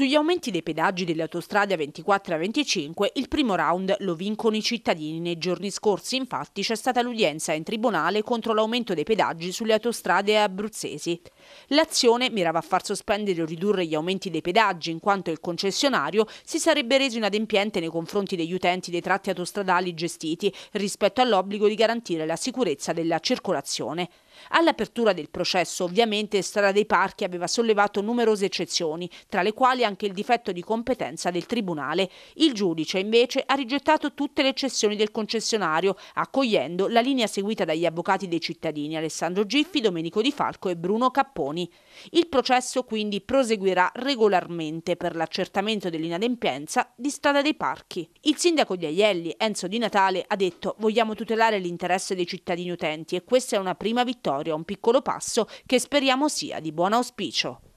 Sugli aumenti dei pedaggi delle autostrade a 24 e a 25 il primo round lo vincono i cittadini. Nei giorni scorsi infatti c'è stata l'udienza in tribunale contro l'aumento dei pedaggi sulle autostrade abruzzesi. L'azione mirava a far sospendere o ridurre gli aumenti dei pedaggi in quanto il concessionario si sarebbe reso inadempiente nei confronti degli utenti dei tratti autostradali gestiti rispetto all'obbligo di garantire la sicurezza della circolazione. All'apertura del processo, ovviamente, Strada dei Parchi aveva sollevato numerose eccezioni, tra le quali anche il difetto di competenza del Tribunale. Il giudice, invece, ha rigettato tutte le eccezioni del concessionario, accogliendo la linea seguita dagli avvocati dei cittadini Alessandro Giffi, Domenico Di Falco e Bruno Capponi. Il processo, quindi, proseguirà regolarmente per l'accertamento dell'inadempienza di Strada dei Parchi. Il sindaco di Aielli, Enzo Di Natale, ha detto «Vogliamo tutelare l'interesse dei cittadini utenti e questa è una prima vittoria vittoria, un piccolo passo che speriamo sia di buon auspicio.